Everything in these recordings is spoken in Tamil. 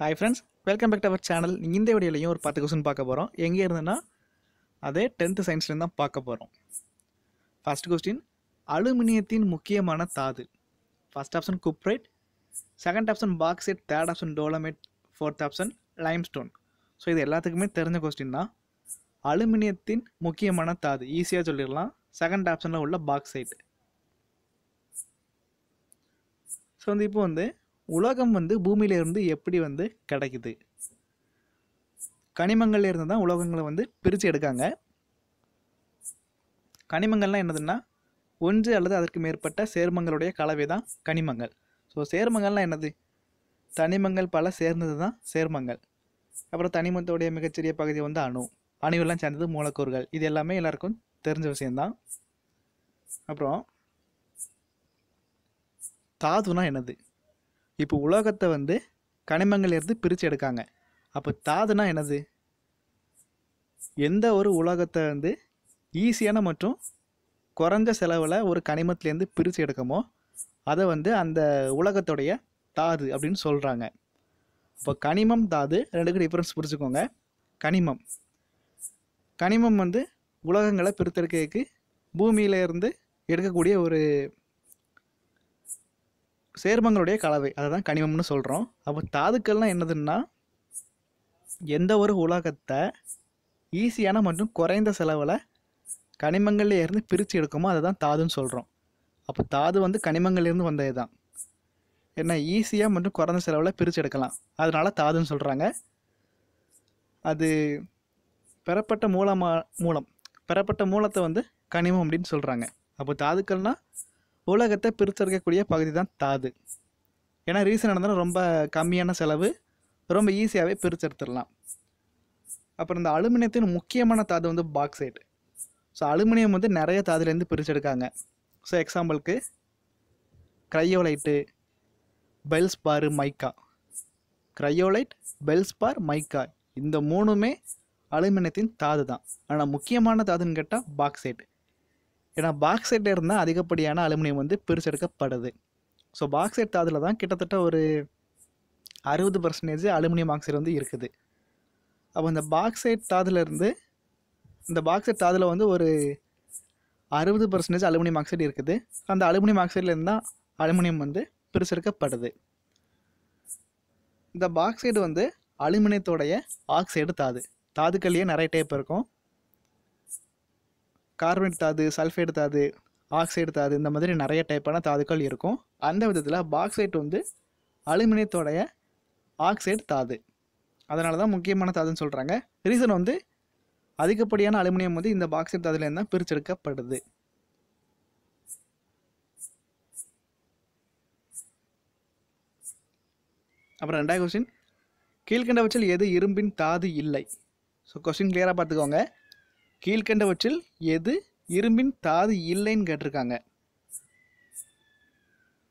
hi friends welcome back to our channel இந்த வீடியோலையும் ஒரு பத்து கொஸ்டின் பார்க்க போகிறோம் எங்கே இருந்துன்னா அதே டென்த்து சயின்ஸ்லேருந்து தான் பார்க்க போகிறோம் ஃபஸ்ட் கொஸ்டின் அலுமினியத்தின் முக்கியமான தாது first option cuprite second option bauxite third option dolomite fourth option limestone so இது எல்லாத்துக்குமே தெரிஞ்ச கொஸ்டின் தான் அலுமினியத்தின் முக்கியமான தாது ஈஸியாக சொல்லிடலாம் செகண்ட் ஆப்ஷனில் உள்ள பாக்ஸைட் ஸோ வந்து இப்போ வந்து உலகம் வந்து பூமியிலேருந்து எப்படி வந்து கிடைக்குது கனிமங்கள்லேருந்து தான் உலகங்களை வந்து பிரித்து எடுக்காங்க கனிமங்கள்லாம் என்னதுன்னா ஒன்று அல்லது அதற்கு மேற்பட்ட சேர்மங்களுடைய கலவை தான் கனிமங்கள் ஸோ சேர்மங்கள்லாம் என்னது தனிமங்கள் பல சேர்ந்தது தான் சேர்மங்கள் அப்புறம் தனிமத்தோடைய மிகச்சிறிய பகுதி வந்து அணு அணுவெல்லாம் சேர்ந்தது மூலக்கூறுகள் இது எல்லாமே எல்லாருக்கும் தெரிஞ்ச விஷயந்தான் அப்புறம் தாதுனா என்னது இப்போ உலோகத்தை வந்து கனிமங்கள்லேருந்து பிரித்து எடுக்காங்க அப்போ தாதுனா என்னது எந்த ஒரு உலோகத்தை வந்து ஈஸியான மற்றும் குறைஞ்ச செலவில் ஒரு கனிமத்துலேருந்து பிரித்து எடுக்கமோ அதை வந்து அந்த உலகத்துடைய தாது அப்படின்னு சொல்கிறாங்க இப்போ கனிமம் தாது ரெண்டுக்கும் டிஃப்ரென்ஸ் புரிஞ்சுக்கோங்க கனிமம் கனிமம் வந்து உலகங்களை பிரித்தெடுக்கிறதுக்கு பூமியிலேருந்து எடுக்கக்கூடிய ஒரு சேர்மங்களுடைய கலவை அதை தான் கனிமம்னு சொல்கிறோம் அப்போ தாதுக்கள்லாம் என்னதுன்னா எந்த ஒரு உலகத்தை ஈஸியான மற்றும் குறைந்த செலவில் கனிமங்கள்ல இருந்து பிரித்து எடுக்குமோ அதை தான் தாதுன்னு சொல்கிறோம் அப்போ தாது வந்து கனிமங்கள்லேருந்து வந்தது தான் ஏன்னா ஈஸியாக மற்றும் குறைந்த செலவில் பிரித்து எடுக்கலாம் அதனால் தாதுன்னு சொல்கிறாங்க அது பெறப்பட்ட மூலமாக மூலம் பெறப்பட்ட மூலத்தை வந்து கனிமம் அப்படின்னு சொல்கிறாங்க அப்போ தாதுக்கள்னால் உலகத்தை பிரித்திருக்கக்கூடிய பகுதி தான் தாது ஏன்னா ரீசன் நடந்தாலும் ரொம்ப கம்மியான செலவு ரொம்ப ஈஸியாகவே பிரித்தெடுத்துடலாம் அப்புறம் இந்த அலுமினியத்தின் முக்கியமான தாது வந்து பாக்ஸைட் ஸோ அலுமினியம் வந்து நிறைய தாதுலேருந்து பிரிச்செடுக்காங்க ஸோ எக்ஸாம்பிளுக்கு க்ரையோலைட்டு பெல்ஸ்பாரு மைக்கா க்ரையோலைட் பெல்ஸ் பார் மைக்கா இந்த மூணுமே அலுமினியத்தின் தாது தான் ஆனால் முக்கியமான தாதுன்னு கேட்டால் பாக்சைட் ஏன்னா பாக்ஸைட் இருந்தால் அதிகப்படியான அலுமினியம் வந்து பிரிச்செடுக்கப்படுது ஸோ பாக்ஸைட் தாதில் தான் கிட்டத்தட்ட ஒரு அறுபது பர்சன்டேஜ் அலுமினியம் ஆக்சைடு வந்து இருக்குது அப்போ இந்த பாக்ஸைட் தாதுலேருந்து இந்த பாக்ஸைட் தாதில் வந்து ஒரு அறுபது பர்சன்டேஜ் அலுமினியம் ஆக்சைடு இருக்குது அந்த அலுமினியம் ஆக்சைட்லேருந்து தான் அலுமினியம் வந்து பிரிச்செடுக்கப்படுது இந்த பாக்சைடு வந்து அலுமினியத்தோடைய ஆக்சைடு தாது தாதுக்கள்லேயே நிறைய டைப் இருக்கும் கார்பன் தாது சல்ஃபைடு தாது ஆக்சைடு தாது இந்த மாதிரி நிறைய டைப்பான தாதுக்கள் இருக்கும் அந்த விதத்தில் பாக்சைட் வந்து அலுமினியத்தோடைய ஆக்சைடு தாது அதனால தான் முக்கியமான தாதுன்னு சொல்கிறாங்க ரீசன் வந்து அதிகப்படியான அலுமினியம் வந்து இந்த பாக்சைட் தாதுலேருந்து தான் பிரிச்செடுக்கப்படுது அப்புறம் ரெண்டாவது கொஸ்டின் கீழ்கண்டவற்றில் எது இரும்பின் தாது இல்லை ஸோ கொஸ்டின் கிளியராக பார்த்துக்கோங்க கீழ்கண்டவற்றில் எது இரும்பின் தாது இல்லைன்னு கேட்டிருக்காங்க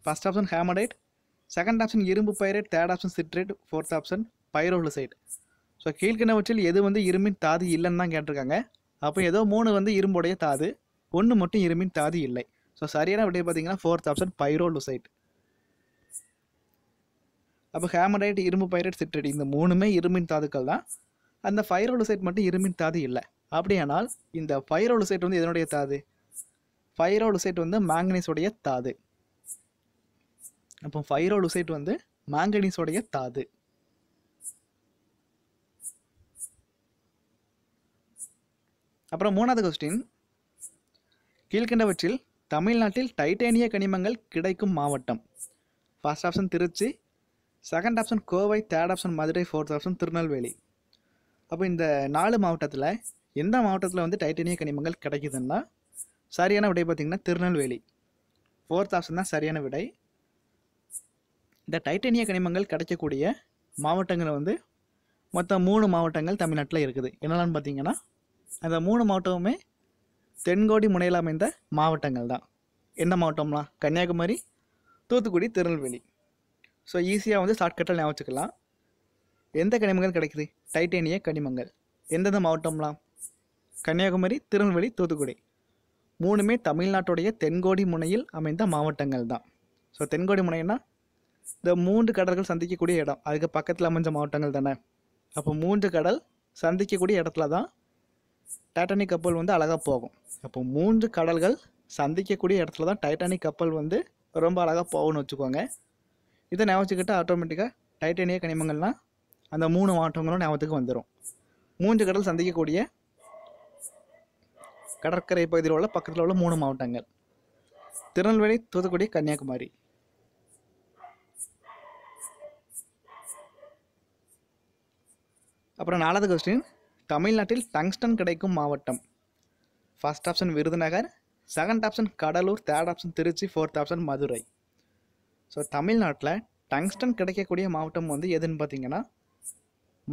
first option haematite second option இரும்பு pyrite third option siderite fourth option pyrolusite so கீழ்கண்டவற்றில் எது வந்து இரும்பின் தாது இல்லைன்னு தான் கேட்டிருக்காங்க அப்போ ஏதோ மூணு வந்து இரும்புடைய தாது ஒன்று மட்டும் இரும்பின் தாது இல்லை ஸோ சரியான விடைய பார்த்தீங்கன்னா ஃபோர்த் ஆப்ஷன் பைரோலுசைட் அப்போ ஹேமடைட் இரும்பு பைரேட் சிட்ரேட் இந்த மூணுமே இரும்பின் தாதுக்கள் தான் அந்த ஃபைரோலுசைட் மட்டும் இரும்பின் தாது இல்லை அப்படியானால் இந்த ஃபைரோலுசைட் வந்து எதனுடைய தாது ஃபைரோலுசைட் வந்து மேங்கனீஸுடைய தாது அப்போ ஃபைரோலுசைட் வந்து மேங்கனீஸுடைய தாது அப்புறம் மூணாவது கொஸ்டின் கீழ்கண்டவற்றில் தமிழ்நாட்டில் டைட்டேனிய கனிமங்கள் கிடைக்கும் மாவட்டம் first option Trichy second option Kovai third option Madurai fourth option Tirunelveli அப்போ இந்த நாலு மாவட்டத்தில் எந்த மாவட்டத்தில் வந்து டைட்டனிய கனிமங்கள் கிடைக்குதுன்னா சரியான விடை பார்த்திங்கன்னா திருநெல்வேலி ஃபோர்த் ஆப்ஷன் தான் சரியான விடை இந்த டைட்டனிய கனிமங்கள் கிடைக்கக்கூடிய மாவட்டங்கள் வந்து மொத்தம் மூணு மாவட்டங்கள் தமிழ்நாட்டில் இருக்குது என்னென்னு பார்த்தீங்கன்னா அந்த மூணு மாவட்டமுமே தென்கோடி முனையில் அமைந்த மாவட்டங்கள் தான் எந்த மாவட்டம்லாம் கன்னியாகுமரி தூத்துக்குடி திருநெல்வேலி ஸோ ஈஸியாக வந்து ஷார்ட்கட்டில் ஞாபகத்துக்கலாம் எந்த கனிமங்கள் கிடைக்குது டைட்டேனிய கனிமங்கள் எந்தெந்த மாவட்டம்லாம் கன்னியாகுமரி திருநெல்வேலி தூத்துக்குடி மூணுமே தமிழ்நாட்டுடைய தென்கோடி முனையில் அமைந்த மாவட்டங்கள் தான் ஸோ தென்கோடி முனைன்னா இந்த மூன்று கடல்கள் சந்திக்கக்கூடிய இடம் அதுக்கு பக்கத்தில் அமைஞ்ச மாவட்டங்கள் தானே அப்போ மூன்று கடல் சந்திக்கக்கூடிய இடத்துல தான் டைட்டானிக் கப்பல் வந்து அழகாக போகும் அப்போ மூன்று கடல்கள் சந்திக்கக்கூடிய இடத்துல தான் டைட்டானிக் கப்பல் வந்து ரொம்ப அழகாக போகும்னு வச்சுக்கோங்க இதை ஞாபகிச்சுக்கிட்டால் ஆட்டோமேட்டிக்காக டைட்டானிய கனிமங்கள்லாம் அந்த மூணு மாவட்டங்களும் ஞாபகத்துக்கு வந்துடும் மூன்று கடல் சந்திக்கக்கூடிய கடற்கரை பகுதியில் உள்ள பக்கத்தில் உள்ள மூணு மாவட்டங்கள் திருநெல்வேலி தூத்துக்குடி கன்னியாகுமரி அப்புறம் நாலாவது கொஸ்டின் தமிழ்நாட்டில் டங்ஸ்டன் கிடைக்கும் மாவட்டம் first option Virudhunagar second option Cuddalore third option Trichy fourth option Madurai so தமிழ்நாட்டில் டங்ஸ்டன் கிடைக்கக்கூடிய மாவட்டம் வந்து எதுன்னு பார்த்தீங்கன்னா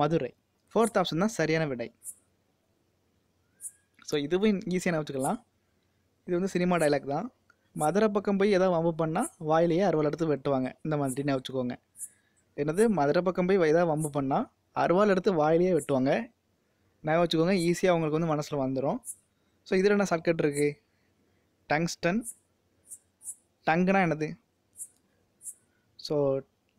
மதுரை ஃபோர்த் ஆப்ஷன் தான் சரியான விடை ஸோ இதுவும் ஈஸியாக வச்சுக்கலாம் இது வந்து சினிமா டைலாக் தான் மதுரை பக்கம் போய் எதாவது வம்பு பண்ணால் வாயிலேயே அறுவாள் எடுத்து வெட்டுவாங்க இந்த மாதிரி வச்சுக்கோங்க என்னது மதுரை பக்கம் போய் எதாவது வம்பு பண்ணால் அறுவாள் எடுத்து வாயிலேயே வெட்டுவாங்க நான் வச்சுக்கோங்க ஈஸியாக அவங்களுக்கு வந்து மனசில் வந்துடும் ஸோ இதில் என்ன சர்க்கட் இருக்குது டங்ஸ்டன் டங்குனா என்னது ஸோ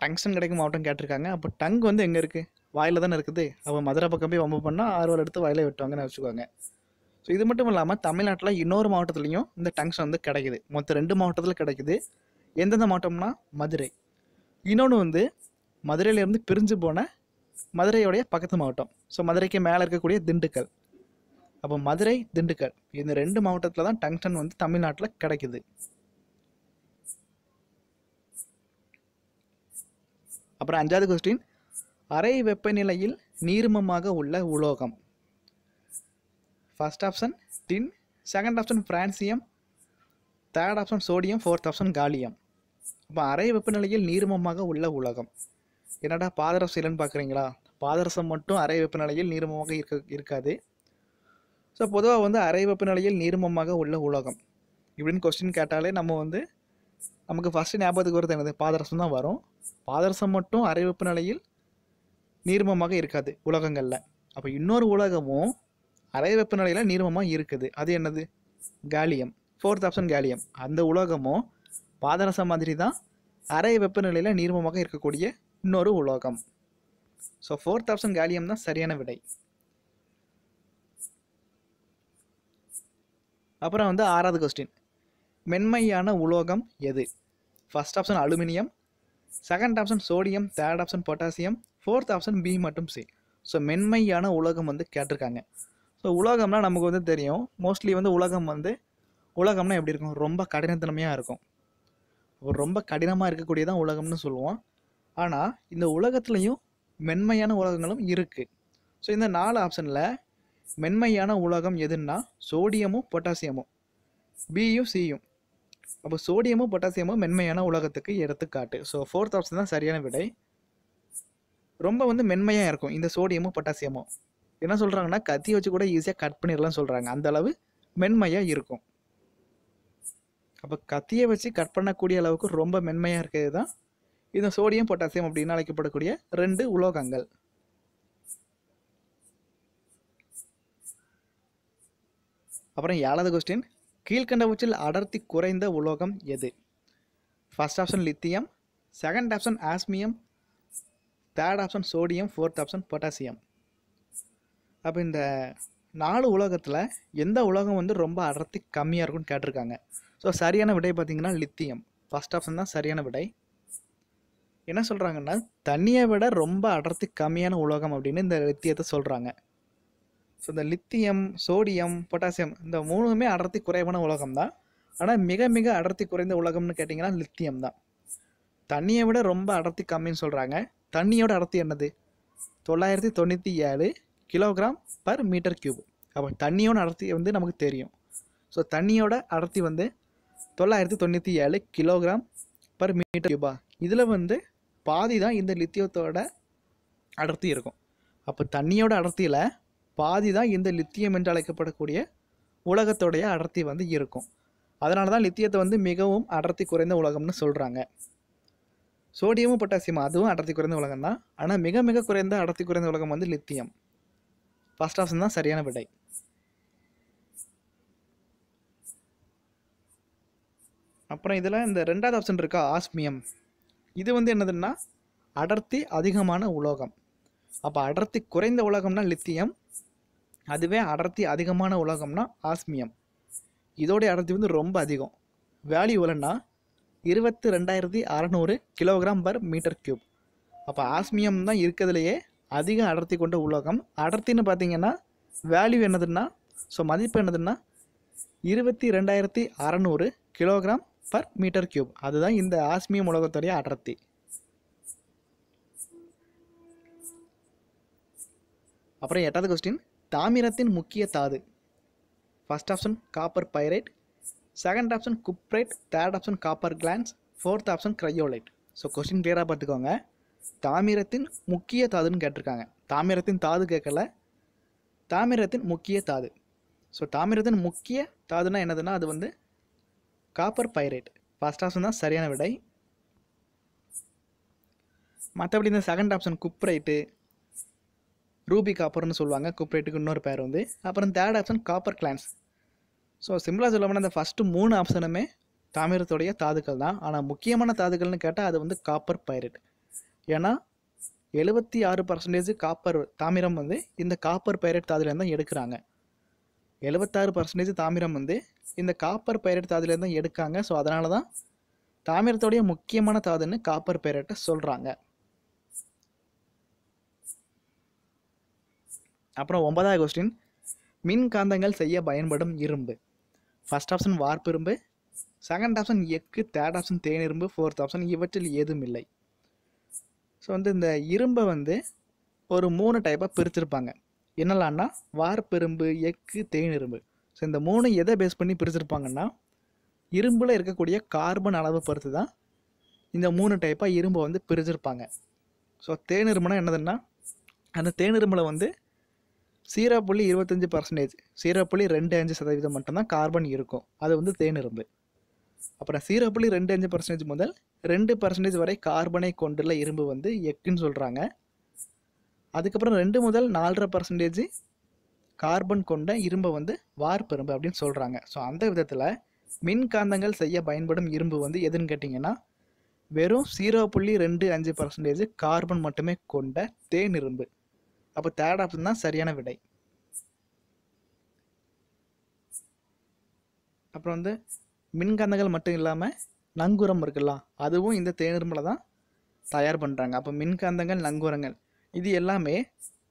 டங்ஸ்டன் கிடைக்கும் மாவட்டம் கேட்டிருக்காங்க அப்போ டங் வந்து எங்கே இருக்குது வாயில் தானே இருக்குது அப்போ மதுரை பக்கம் போய் வம்பு பண்ணால் ஆறுவாள் எடுத்து வாயிலே வெட்டுவாங்கன்னு வச்சுக்கோங்க ஸோ இது மட்டும் இல்லாமல் தமிழ்நாட்டில் இன்னொரு மாவட்டத்துலேயும் இந்த டங்ஷன் வந்து கிடைக்குது மொத்தம் ரெண்டு மாவட்டத்தில் கிடைக்குது எந்தெந்த மாவட்டம்னா மதுரை இன்னொன்று வந்து மதுரையிலேருந்து பிரிஞ்சு போன மதுரையோடைய பக்கத்து மாவட்டம் ஸோ மதுரைக்கு மேலே இருக்கக்கூடிய திண்டுக்கல் அப்போ மதுரை திண்டுக்கல் இந்த ரெண்டு மாவட்டத்தில் தான் டங்ஷன் வந்து தமிழ்நாட்டில் கிடைக்குது அப்புறம் அஞ்சாவது கொஸ்டின் அறை வெப்பநிலையில் நீர்மமாக உள்ள உலோகம் first option tin second option francium third option sodium fourth option gallium அப்போ அரை வெப்பநிலையில் நீர்மமாக உள்ள உலகம் என்னடா பாதரசம் இல்லைன்னு பார்க்குறீங்களா பாதரசம் மட்டும் அரை வெப்பநிலையில் நீர்மமாக இருக்க இருக்காது ஸோ பொதுவாக வந்து அரை வெப்பநிலையில் நீர்மமாக உள்ள உலகம் இப்படின்னு கொஸ்டின் கேட்டாலே நம்ம வந்து நமக்கு ஃபஸ்ட்டு ஞாபகத்துக்கு வருது என்னது பாதரசம் தான் வரும் பாதரசம் மட்டும் அரை வெப்பநிலையில் நீர்மமாக இருக்காது உலகங்களில் அப்போ இன்னொரு உலகமும் அறை வெப்பநிலையில் நீர்மமாக இருக்குது அது என்னது காலியம் ஃபோர்த் ஆப்ஷன் காலியம் அந்த உலோகமும் பாதரசம் மாதிரி தான் அறை வெப்பநிலையில் நீர்மமாக இருக்கக்கூடிய இன்னொரு உலோகம் ஸோ ஃபோர்த் ஆப்ஷன் காலியம் தான் சரியான விடை அப்புறம் வந்து ஆறாவது கொஸ்டின் மென்மையான உலோகம் எது first option aluminium second option sodium third option potassium fourth option B மற்றும் சி ஸோ மென்மையான உலோகம் வந்து கேட்டிருக்காங்க ஸோ உலகம்னா நமக்கு வந்து தெரியும் மோஸ்ட்லி வந்து உலகம் வந்து உலகம்னா எப்படி இருக்கும் ரொம்ப கடினத்தனமையாக இருக்கும் ரொம்ப கடினமாக இருக்கக்கூடியதான் உலகம்னு சொல்லுவோம் ஆனால் இந்த உலகத்துலேயும் மென்மையான உலகங்களும் இருக்குது ஸோ இந்த நாலு ஆப்ஷனில் மென்மையான உலகம் எதுன்னா சோடியமும் பொட்டாசியமும் பியும் சியும் அப்போ சோடியமும் பொட்டாசியமும் மென்மையான உலகத்துக்கு எடுத்துக்காட்டு ஸோ ஃபோர்த் ஆப்ஷன் தான் சரியான விடை ரொம்ப வந்து மென்மையாக இருக்கும் இந்த சோடியமும் பொட்டாசியமும் என்ன சொல்கிறாங்கன்னா கத்தி வச்சு கூட ஈஸியாக கட் பண்ணிடலாம் சொல்கிறாங்க அந்த அளவு மென்மையாக இருக்கும் அப்போ கத்தியை வச்சு கட் பண்ணக்கூடிய அளவுக்கு ரொம்ப மென்மையாக இருக்கிறது தான் இது சோடியம் பொட்டாசியம் அப்படின்னு அழைக்கப்படக்கூடிய ரெண்டு உலோகங்கள் அப்புறம் ஏழாவது கொஸ்டின் உச்சில் அடர்த்தி குறைந்த உலோகம் எது first option lithium second option osmium third option sodium fourth option potassium அப்போ இந்த நாலு உலகத்தில் எந்த உலோகம் வந்து ரொம்ப அடர்த்தி கம்மியாக இருக்கும்னு கேட்டிருக்காங்க ஸோ சரியான விடை பார்த்திங்கன்னா லித்தியம் ஃபஸ்ட் ஆப்ஷன் தான் சரியான விடை என்ன சொல்கிறாங்கன்னா தண்ணியை விட ரொம்ப அடர்த்தி கம்மியான உலோகம் அப்படின்னு இந்த லித்தியத்தை சொல்கிறாங்க ஸோ இந்த லித்தியம் சோடியம் பொட்டாசியம் இந்த மூணுமே அடர்த்தி குறைவான உலகம் தான் ஆனால் மிக மிக அடர்த்தி குறைந்த உலகம்னு கேட்டிங்கன்னா லித்தியம் தான் தண்ணியை விட ரொம்ப அடர்த்தி கம்மின்னு சொல்கிறாங்க தண்ணியோட அடர்த்தி என்னது தொள்ளாயிரத்தி தொண்ணூற்றி ஏழு கிலோகிராம் பர் மீட்டர் கியூப் அப்போ தண்ணியோட அடர்த்தி வந்து நமக்கு தெரியும் ஸோ தண்ணியோட அடர்த்தி வந்து தொள்ளாயிரத்தி தொண்ணூற்றி ஏழு கிலோகிராம் பர் மீட்டர் கியூபா இதில் வந்து பாதி தான் இந்த லித்தியத்தோட அடர்த்தி இருக்கும் அப்போ தண்ணியோட அடர்த்தியில் பாதி தான் இந்த லித்தியம் என்று அழைக்கப்படக்கூடிய உலகத்தோடைய அடர்த்தி வந்து இருக்கும் அதனால தான் லித்தியத்தை வந்து மிகவும் அடர்த்தி குறைந்த உலகம்னு சொல்கிறாங்க சோடியமும் பொட்டாசியம் அதுவும் அடர்த்தி குறைந்த உலகம் தான் ஆனால் மிக மிக குறைந்த அடர்த்தி குறைந்த உலகம் வந்து லித்தியம் ஃபஸ்ட் ஆப்ஷன் தான் சரியான விடை அப்புறம் இதில் இந்த ரெண்டாவது ஆப்ஷன் இருக்கா ஆஸ்மியம் இது வந்து என்னதுன்னா அடர்த்தி அதிகமான உலோகம் அப்போ அடர்த்தி குறைந்த உலோகம்னா லித்தியம் அதுவே அடர்த்தி அதிகமான உலோகம்னா ஆஸ்மியம் இதோடைய அடர்த்தி வந்து ரொம்ப அதிகம் வேல்யூ இல்லைன்னா இருபத்தி ரெண்டாயிரத்தி அறநூறு கிலோகிராம் பர் மீட்டர் க்யூப் அப்போ ஆஸ்மியம் தான் இருக்கிறதுலையே அதிகம் அடர்த்தி கொண்ட உலோகம் அடர்த்தின்னு பார்த்தீங்கன்னா வேல்யூ என்னதுன்னா ஸோ மதிப்பு என்னதுன்னா இருபத்தி ரெண்டாயிரத்தி அறநூறு கிலோகிராம் பர் மீட்டர் கியூப் அதுதான் இந்த ஆஸ்மியம் உலகத்துடைய அடர்த்தி அப்புறம் எட்டாவது கொஸ்டின் தாமிரத்தின் முக்கிய தாது first option copper pyrite second option cuprite third option copper glance fourth option cryolite so question கிளியராக பார்த்துக்கோங்க தாமிரத்தின் முக்கிய தாதுன்னு கேட்டிருக்காங்க தாமிரத்தின் தாது கேட்கல தாமிரத்தின் முக்கிய தாது ஸோ தாமிரத்தின் முக்கிய தாதுனா என்னதுன்னா அது வந்து காப்பர் பைரேட் ஃபஸ்ட் ஆப்ஷன் தான் சரியான விடை மற்றபடி இந்த செகண்ட் ஆப்ஷன் குப்ரைட்டு ரூபி காப்பர்னு சொல்லுவாங்க குப்ரைட்டுக்கு இன்னொரு பேர் வந்து அப்புறம் third option copper glance so சிம்பிளாக சொல்ல போனால் இந்த ஃபஸ்ட்டு மூணு ஆப்ஷனுமே தாமிரத்துடைய தாதுக்கள் தான் ஆனால் முக்கியமான தாதுக்கள்னு கேட்டால் அது வந்து காப்பர் பைரேட் ஏன்னா எழுபத்தி ஆறு பர்சன்டேஜ் காப்பர் தாமிரம் வந்து இந்த காப்பர் பைரட் தாதுலேருந்து தான் எடுக்கிறாங்க எழுபத்தாறு பர்சன்டேஜ் தாமிரம் வந்து இந்த காப்பர் பைரட் தாதுலேருந்து தான் எடுக்காங்க ஸோ அதனால தான் தாமிரத்தோடைய முக்கியமான தாதுன்னு காப்பர் பைரட்டை சொல்கிறாங்க அப்புறம் ஒன்பதாவது கொஸ்டின் மின்காந்தங்கள் செய்ய பயன்படும் இரும்பு ஃபஸ்ட் ஆப்ஷன் வார்ப்பு இரும்பு செகண்ட் ஆப்ஷன் எக்கு தேர்ட் ஆப்ஷன் தேனிரும்பு ஃபோர்த் ஆப்ஷன் இவற்றில் ஏதும் இல்லை ஸோ வந்து இந்த இரும்பை வந்து ஒரு மூணு டைப்பாக பிரிச்சிருப்பாங்க என்னெல்லாம்னா வார்பெரும்பு எக்கு தேன் இரும்பு ஸோ இந்த மூணு எதை பேஸ் பண்ணி பிரிச்சிருப்பாங்கன்னா இரும்பில் இருக்கக்கூடிய கார்பன் அளவு பொறுத்து தான் இந்த மூணு டைப்பாக இரும்பை வந்து பிரிச்சிருப்பாங்க ஸோ தேன் இரும்புனா என்னதுன்னா அந்த தேன் இரும்பில் வந்து சீரா புள்ளி இருபத்தஞ்சி பர்சன்டேஜ் சீரா புள்ளி ரெண்டு அஞ்சு சதவீதம் மட்டும்தான் கார்பன் இருக்கும் அது வந்து தேன் இரும்பு அப்புறம் சீரோ புள்ளி ரெண்டு அஞ்சு பர்சன்டேஜ் முதல் ரெண்டு பர்சன்டேஜ் வரை கார்பனை கொண்டுள்ள இரும்பு வந்து எக்குன்னு சொல்கிறாங்க அதுக்கப்புறம் ரெண்டு முதல் நாலரை பர்சன்டேஜ் கார்பன் கொண்ட இரும்பை வந்து வார்ப்பெரும்பு அப்படின்னு சொல்கிறாங்க ஸோ அந்த விதத்தில் மின்காந்தங்கள் செய்ய பயன்படும் இரும்பு வந்து எதுன்னு கேட்டிங்கன்னா வெறும் ஜீரோ புள்ளி ரெண்டு அஞ்சு பர்சன்டேஜ் கார்பன் மட்டுமே கொண்ட தேன் இரும்பு அப்போ தேர்ட் ஆப்ஷன் தான் சரியான விடை அப்புறம் வந்து மின்கந்தங்கள் மட்டும் இல்லாமல் நங்குரம் இருக்குல்ல அதுவும் இந்த தேனிரும்பில் தான் தயார் பண்ணுறாங்க அப்போ மின்கந்தங்கள் நங்குரங்கள் இது எல்லாமே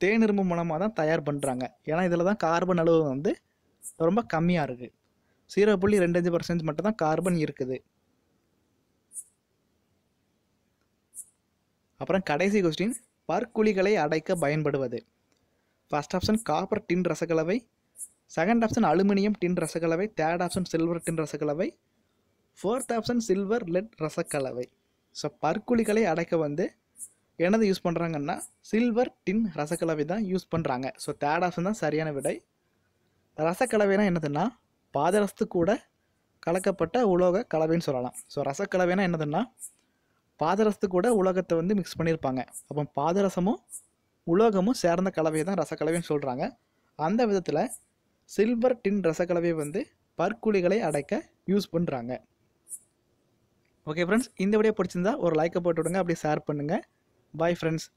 தேனிரும்பு மூலமாக தான் தயார் பண்ணுறாங்க ஏன்னா இதில் தான் கார்பன் அளவு வந்து ரொம்ப கம்மியாக இருக்குது ஜீரோ புள்ளி ரெண்டஞ்சு பர்சன்ட் மட்டும் தான் கார்பன் இருக்குது அப்புறம் கடைசி கொஸ்டின் பற்குழிகளை அடைக்க பயன்படுவது ஃபஸ்ட் ஆப்ஷன் காப்பர் டின் ரசக்கலவை செகண்ட் ஆப்ஷன் அலுமினியம் டின் ரசக்கலவை தேர்ட் ஆப்ஷன் சில்வர் டின் ரசக்கலவை ஃபோர்த் ஆப்ஷன் சில்வர் லெட் ரசக்கலவை ஸோ பற்குழிகளை அடைக்க வந்து என்னது யூஸ் பண்ணுறாங்கன்னா சில்வர் டின் ரசக்கலவை தான் யூஸ் பண்ணுறாங்க ஸோ தேர்ட் ஆப்ஷன் தான் சரியான விடை ரசக்கலவைனா என்னதுன்னா பாதரசத்து கூட கலக்கப்பட்ட உலோக கலவைன்னு சொல்லலாம் ஸோ ரசக்கலவைனா என்னதுன்னா பாதரசத்து கூட உலோகத்தை வந்து மிக்ஸ் பண்ணியிருப்பாங்க அப்போ பாதரசமும் உலோகமும் சேர்ந்த கலவையை தான் ரசக்கலவைன்னு சொல்கிறாங்க அந்த விதத்தில் சில்வர் டின் ரசக்கலவை வந்து பற்குழிகளை அடைக்க யூஸ் பண்ணுறாங்க ஓகே ஃப்ரெண்ட்ஸ் இந்த வீடியோ பிடிச்சிருந்தா ஒரு லைக்கை போட்டு விடுங்க அப்படியே ஷேர் பண்ணுங்கள் பாய் ஃப்ரெண்ட்ஸ்